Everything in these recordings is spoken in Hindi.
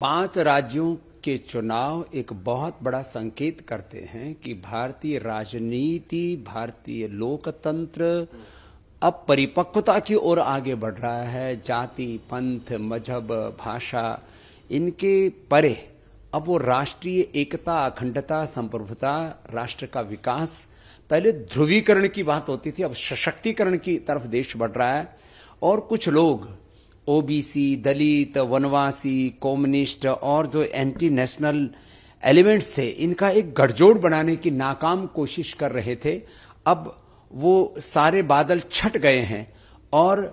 पांच राज्यों के चुनाव एक बहुत बड़ा संकेत करते हैं कि भारतीय राजनीति भारतीय लोकतंत्र अब परिपक्वता की ओर आगे बढ़ रहा है जाति पंथ मजहब भाषा इनके परे अब वो राष्ट्रीय एकता अखंडता संप्रभुता राष्ट्र का विकास पहले ध्रुवीकरण की बात होती थी अब सशक्तिकरण की तरफ देश बढ़ रहा है और कुछ लोग ओबीसी दलित वनवासी कम्युनिस्ट और जो एंटी नेशनल एलिमेंट्स थे इनका एक गठजोड़ बनाने की नाकाम कोशिश कर रहे थे अब वो सारे बादल छट गए हैं और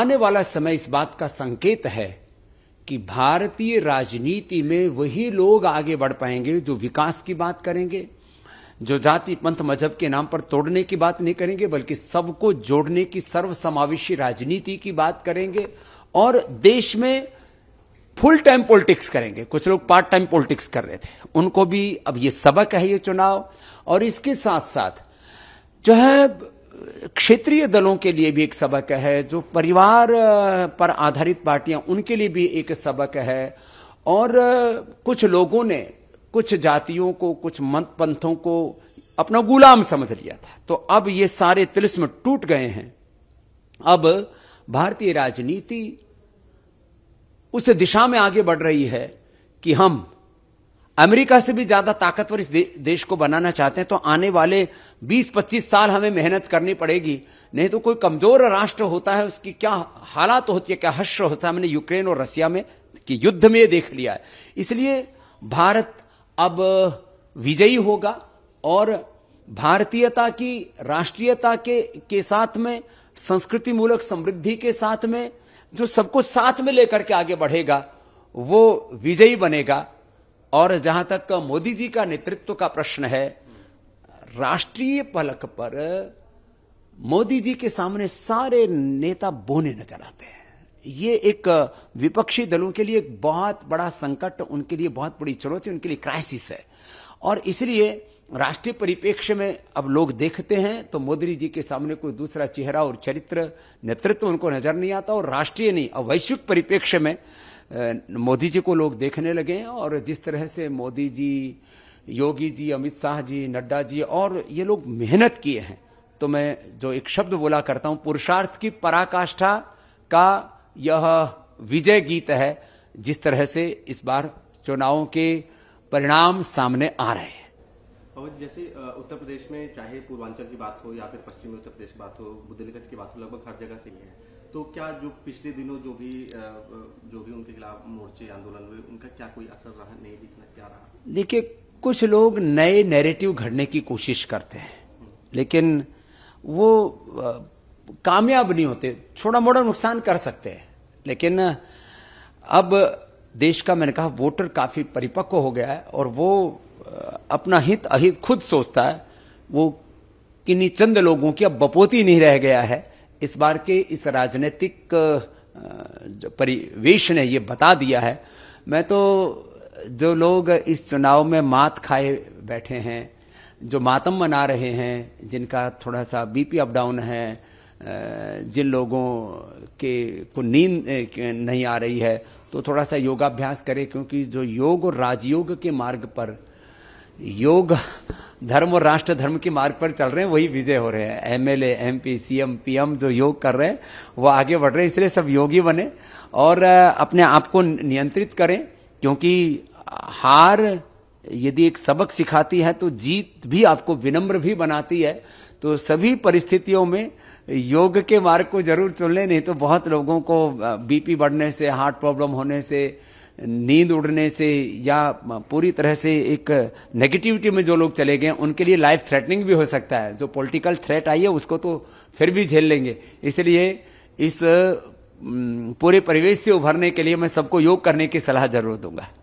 आने वाला समय इस बात का संकेत है कि भारतीय राजनीति में वही लोग आगे बढ़ पाएंगे जो विकास की बात करेंगे जो जाति पंथ मजहब के नाम पर तोड़ने की बात नहीं करेंगे बल्कि सबको जोड़ने की सर्वसमावेशी राजनीति की बात करेंगे और देश में फुल टाइम पॉलिटिक्स करेंगे कुछ लोग पार्ट टाइम पॉलिटिक्स कर रहे थे उनको भी अब ये सबक है ये चुनाव और इसके साथ साथ जो है क्षेत्रीय दलों के लिए भी एक सबक है जो परिवार पर आधारित पार्टियां उनके लिए भी एक सबक है और कुछ लोगों ने कुछ जातियों को कुछ मत पंथों को अपना गुलाम समझ लिया था तो अब ये सारे तिलस्म टूट गए हैं अब भारतीय राजनीति उस दिशा में आगे बढ़ रही है कि हम अमेरिका से भी ज्यादा ताकतवर इस देश को बनाना चाहते हैं तो आने वाले 20-25 साल हमें मेहनत करनी पड़ेगी नहीं तो कोई कमजोर राष्ट्र होता है उसकी क्या हालात तो होती है क्या हश्र होता है हमने यूक्रेन और रसिया में कि युद्ध में देख लिया है इसलिए भारत अब विजयी होगा और भारतीयता की राष्ट्रीयता के के साथ में संस्कृति मूलक समृद्धि के साथ में जो सबको साथ में लेकर के आगे बढ़ेगा वो विजयी बनेगा और जहां तक मोदी जी का नेतृत्व का प्रश्न है राष्ट्रीय पलक पर मोदी जी के सामने सारे नेता बोने नजर आते हैं ये एक विपक्षी दलों के लिए एक बहुत बड़ा संकट उनके लिए बहुत बड़ी चुनौती उनके लिए क्राइसिस है और इसलिए राष्ट्रीय परिप्रेक्ष्य में अब लोग देखते हैं तो मोदी जी के सामने कोई दूसरा चेहरा और चरित्र नेतृत्व उनको नजर नहीं आता और राष्ट्रीय नहीं अब वैश्विक परिप्रेक्ष्य में मोदी जी को लोग देखने लगे और जिस तरह से मोदी जी योगी जी अमित शाह जी नड्डा जी और ये लोग मेहनत किए हैं तो मैं जो एक शब्द बोला करता हूं पुरुषार्थ की पराकाष्ठा का यह विजय गीत है जिस तरह से इस बार चुनावों के परिणाम सामने आ रहे हैं और जैसे उत्तर प्रदेश में चाहे पूर्वांचल की बात हो या फिर पश्चिमी उत्तर प्रदेश की बात हो बुंदेलखंड की बात हो लगभग हर जगह से ही है तो क्या जो पिछले दिनों जो भी जो भी उनके खिलाफ मोर्चे आंदोलन हुए उनका क्या कोई असर रहा नहीं दिखना क्या रहा देखिए कुछ लोग नए नैरेटिव घड़ने की कोशिश करते हैं हम्म। लेकिन वो कामयाब नहीं होते छोटा मोटा नुकसान कर सकते हैं लेकिन अब देश का मैंने कहा वोटर काफी परिपक्व हो गया है और वो अपना हित अहित खुद सोचता है वो किन्नी चंद लोगों की अब बपोती नहीं रह गया है इस बार के इस राजनीतिक परिवेश ने ये बता दिया है मैं तो जो लोग इस चुनाव में मात खाए बैठे हैं जो मातम मना रहे हैं जिनका थोड़ा सा बीपी अप डाउन है जिन लोगों के को नींद नहीं आ रही है तो थोड़ा सा योगाभ्यास करें क्योंकि जो योग और राजयोग के मार्ग पर योग धर्म और राष्ट्र धर्म के मार्ग पर चल रहे हैं वही विजय हो रहे हैं एमएलए एमपी सीएम पीएम जो योग कर रहे हैं वो आगे बढ़ रहे हैं इसलिए सब योगी बने और अपने आप को नियंत्रित करें क्योंकि हार यदि एक सबक सिखाती है तो जीत भी आपको विनम्र भी बनाती है तो सभी परिस्थितियों में योग के मार्ग को जरूर चुन ले नहीं तो बहुत लोगों को बीपी बढ़ने से हार्ट प्रॉब्लम होने से नींद उड़ने से या पूरी तरह से एक नेगेटिविटी में जो लोग चले गए उनके लिए लाइफ थ्रेटनिंग भी हो सकता है जो पॉलिटिकल थ्रेट आई है उसको तो फिर भी झेल लेंगे इसलिए इस पूरे परिवेश से उभरने के लिए मैं सबको योग करने की सलाह जरूर दूंगा